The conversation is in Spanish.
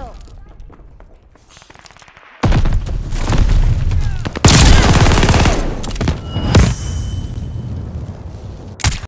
No.